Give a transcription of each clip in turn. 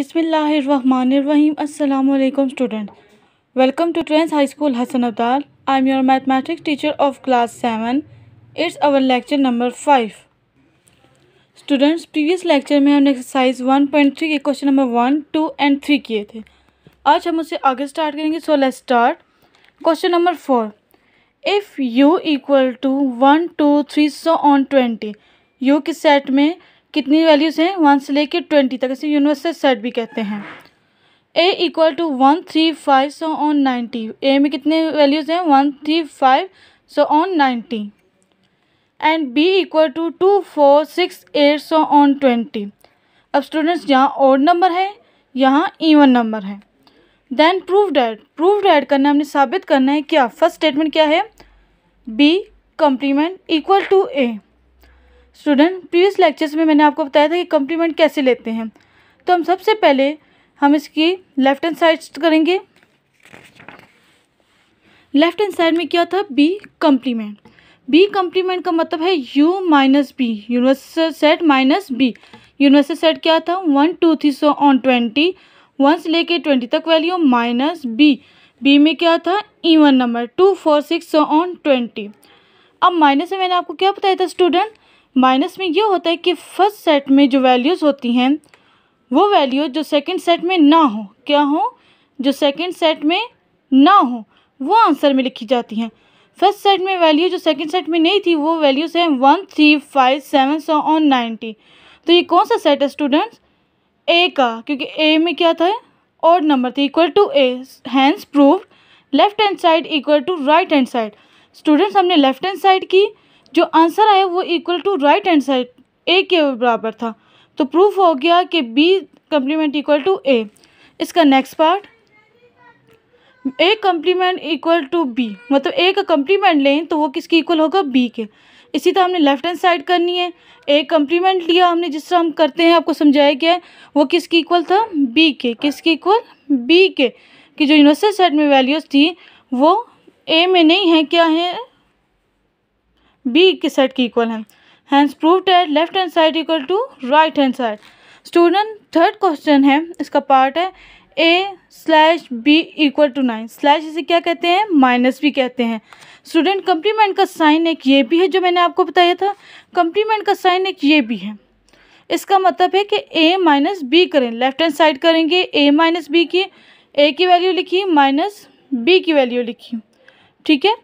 बिसमीम् अल्लाम student welcome to Trans High School Hasan Abdal I am your mathematics teacher of class seven it's our lecture number five students previous lecture में हमने exercise one point three के question number one two and three किए थे आज हम उसे आगे start करेंगे so let start question number four if U equal to one two three so on twenty U के सेट में कितनी वैल्यूज़ हैं वन से लेकर ट्वेंटी तक इसे यूनिवर्सल सेट भी कहते हैं A equal to one three five so on ninety A में कितने वैल्यूज़ हैं one three five so on ninety and B equal to two four six eight so on twenty अब students यहाँ odd number है यहाँ even number है then proof that proof that करना हमने साबित करना है क्या फर्स्ट स्टेटमेंट क्या है B complement equal to A student previous lectures में मैंने आपको बताया था कि कम्प्लीमेंट कैसे लेते हैं तो हम सबसे पहले हम इसकी लेफ्ट हैंड साइड करेंगे लेफ्ट हैंड साइड में क्या था बी कम्प्लीमेंट बी कम्प्लीमेंट का मतलब है U minus B universal set minus B universal set क्या था one two three so on twenty one से लेके ट्वेंटी तक वैल्यू माइनस बी बी में क्या था even number two four six so on twenty अब माइनस में मैंने आपको क्या बताया था स्टूडेंट माइनस में ये होता है कि फर्स्ट सेट में जो वैल्यूज़ होती हैं वो वैल्यू जो सेकंड सेट में ना हो क्या हो जो सेकंड सेट में ना हो वो आंसर में लिखी जाती हैं फर्स्ट सेट में वैल्यू जो सेकंड सेट में नहीं थी वो वैल्यूज़ हैं वन थ्री फाइव सेवन सौ और नाइन्टी तो ये कौन सा सेट है स्टूडेंट्स ए का क्योंकि ए में क्या था और नंबर थे equal to A hence proved left hand side equal to right hand side students हमने लेफ्ट हैंड साइड की जो आंसर आया वो equal to right hand side A के बराबर था तो प्रूफ हो गया कि B complement equal to A इसका next part A complement equal to B मतलब ए का कम्प्लीमेंट लें तो वो किसके इक्वल होगा बी के इसी तरह हमने लेफ्ट हैंड साइड करनी है ए कम्प्लीमेंट लिया हमने जिस तरह हम करते हैं आपको समझाया गया है वो किसके इक्वल था बी के किसके इक्वल बी के कि जो यूनिवर्सल साइड में वैल्यूज़ थी वो ए में नहीं है क्या है बी के साइड की इक्वल हैं hence proved at left hand side equal to right hand side student third question है इसका पार्ट है A slash B equal to nine slash इसे क्या कहते हैं माइनस भी कहते हैं स्टूडेंट कंप्लीमेंट का साइन एक ये भी है जो मैंने आपको बताया था कंप्लीमेंट का साइन एक ये भी है इसका मतलब है कि ए माइनस बी करें लेफ्ट हैंड साइड करेंगे ए माइनस बी की ए की वैल्यू लिखी माइनस बी की वैल्यू लिखी ठीक है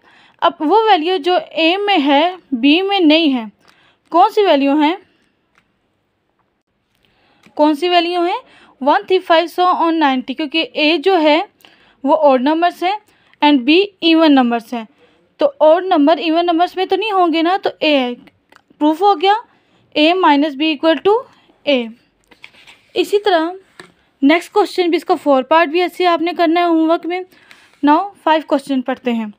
अब वो वैल्यू जो ए में है बी में नहीं है कौन सी वैल्यू है कौन सी वैल्यू है वन थ्री फाइव सौ और नाइन्टी क्योंकि ए जो है वो ओड नंबर्स है एंड बी इवन नंबर्स है तो ओड नंबर इवन नंबर्स में तो नहीं होंगे ना तो ए है प्रूफ हो गया A minus B equal to A इसी तरह नेक्स्ट क्वेश्चन भी इसका फोर पार्ट भी ऐसे आपने करना है होमवर्क में नाउ फाइव क्वेश्चन पढ़ते हैं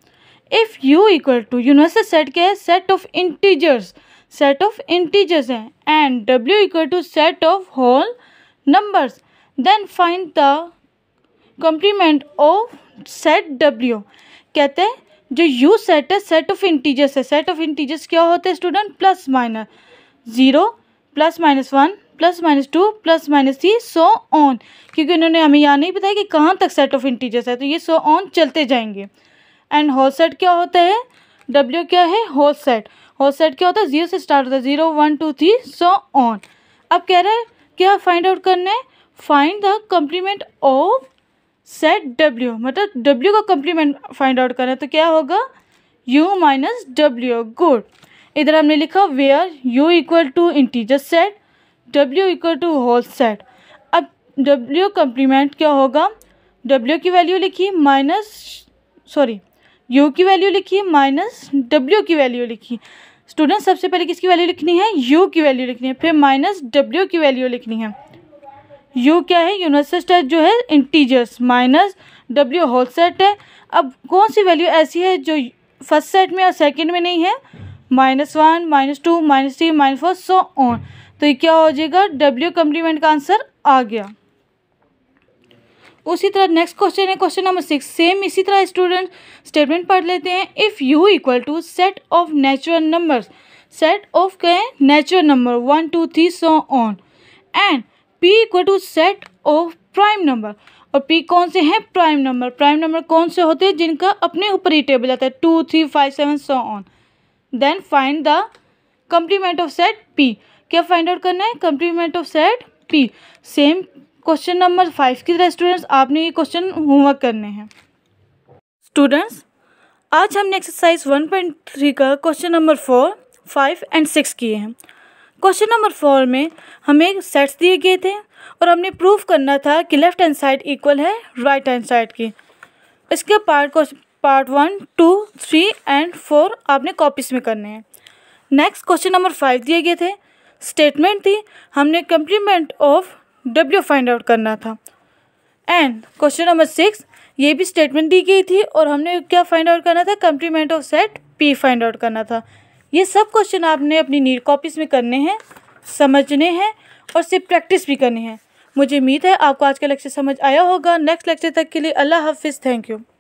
if U equal to universal set क्या है set of integers set of integers हैं and W equal to set of whole numbers then find the complement of set W कहते हैं जो U set है set of integers है set of integers क्या होते हैं student plus minus zero plus minus one plus minus two plus minus three so on क्योंकि उन्होंने हमें यहाँ नहीं बताया कि कहाँ तक सेट ऑफ इंटीजर्स है तो ये सो ऑन चलते जाएंगे एंड होल सेट क्या होते हैं डब्ल्यू क्या है होल सेट होल सेट क्या होता है जीरो से स्टार्ट होता है zero one two three so on अब कह रहे हैं क्या फाइंड आउट करना है find the complement of set W मतलब डब्ल्यू का कम्प्लीमेंट फाइंड आउट करना है तो क्या होगा यू माइनस डब्ल्यू गुड इधर हमने लिखा where U equal to integer set W equal to whole set अब डब्ल्यू कम्प्लीमेंट क्या होगा डब्ल्यू की वैल्यू लिखी माइनस सॉरी यू की वैल्यू लिखिए माइनस डब्ल्यू की वैल्यू लिखिए स्टूडेंट सबसे पहले किसकी वैल्यू लिखनी है यू की वैल्यू लिखनी है फिर माइनस डब्ल्यू की वैल्यू लिखनी है यू क्या है यूनिवर्सल सेट जो है integers minus W whole set है अब कौन सी वैल्यू ऐसी है जो फर्स्ट सेट में और सेकेंड में नहीं है minus one minus two minus three minus four so on तो ये क्या हो जाएगा डब्ल्यू कम्प्लीमेंट का आंसर आ गया उसी तरह नेक्स्ट क्वेश्चन है क्वेश्चन नंबर सिक्स सेम इसी तरह स्टूडेंट स्टेटमेंट पढ़ लेते हैं if U equal to set of natural numbers set of क्या है natural number one two three so on and P equal to set of prime number और P कौन से हैं प्राइम नंबर प्राइम नंबर कौन से होते हैं जिनका अपने ऊपर ही टेबल आता है two three five seven so on then find the complement of set P क्या फाइंड आउट करना है complement of set P same question number five की तरह स्टूडेंट्स आपने ये क्वेश्चन होमवर्क करने हैं स्टूडेंट्स आज हमने एक्सरसाइज वन पॉइंट थ्री का question number four five and six किए हैं क्वेश्चन नंबर फोर में हमें सेट्स दिए गए थे और हमने प्रूफ करना था कि लेफ्ट हैंड साइड इक्वल है राइट हैंड साइड की इसके part part one two three and four आपने कॉपीज में करने हैं नेक्स्ट क्वेश्चन नंबर फाइव दिए गए थे स्टेटमेंट थी हमने complement of W find out करना था एंड क्वेश्चन नंबर सिक्स ये भी स्टेटमेंट दी गई थी और हमने क्या फाइंड आउट करना था complement of set P find out करना था ये सब क्वेश्चन आपने अपनी नीट कॉपीज़ में करने हैं समझने हैं और सिर्फ प्रैक्टिस भी करनी है मुझे उम्मीद है आपको आज का लेक्चर समझ आया होगा नेक्स्ट लेक्चर तक के लिए अल्लाह हाफिज़ थैंक यू